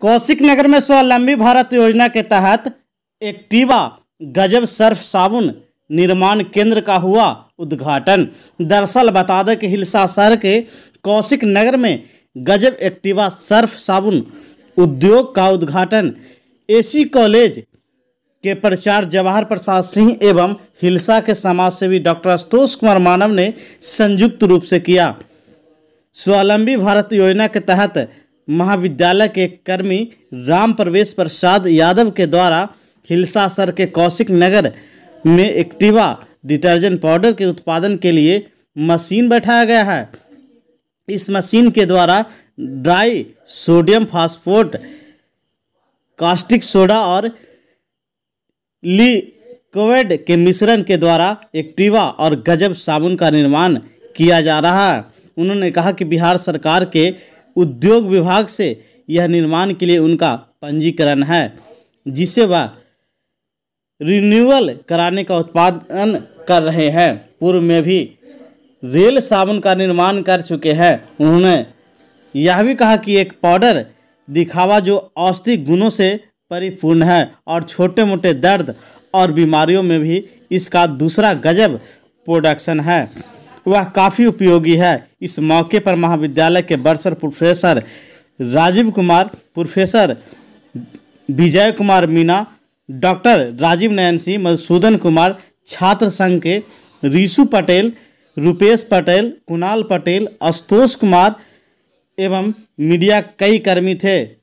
कौशिक नगर में स्वावलंबी भारत योजना के तहत एक्टिवा गजब सर्फ साबुन निर्माण केंद्र का हुआ उद्घाटन दरअसल बता दें कि हिलसा शहर के कौशिक नगर में गजब एक्टिवा सर्फ साबुन उद्योग का उद्घाटन एसी कॉलेज के प्रचार जवाहर प्रसाद सिंह एवं हिलसा के समाजसेवी डॉक्टर आशुतोष कुमार मानव ने संयुक्त रूप से किया स्वावलंबी भारत योजना के तहत महाविद्यालय के कर्मी राम प्रवेश प्रसाद यादव के द्वारा हिलसा सर के कौशिक नगर में एक्टिवा डिटर्जेंट पाउडर के उत्पादन के लिए मशीन बैठाया गया है इस मशीन के द्वारा dry sodium phosphate caustic soda और कोविड के मिश्रण के द्वारा एक्टिवा और गजब साबुन का निर्माण किया जा रहा है उन्होंने कहा कि बिहार सरकार के उद्योग विभाग से यह निर्माण के लिए उनका पंजीकरण है जिसे वह रिन्यूअल कराने का उत्पादन कर रहे हैं पूर्व में भी रेल साबुन का निर्माण कर चुके हैं उन्होंने यह भी कहा कि एक पाउडर दिखावा जो औषधि गुणों से परिपूर्ण है और छोटे मोटे दर्द और बीमारियों में भी इसका दूसरा गजब प्रोडक्शन है वह काफ़ी उपयोगी है इस मौके पर महाविद्यालय के bursar professor Rajiv Kumar professor Vijay Kumar Meena doctor Rajiv Nayan Singh Madhusudan Kumar छात्र संघ के रीशु पटेल रुपेश पटेल कुणाल पटेल आशुतोष कुमार एवं मीडिया कई कर्मी थे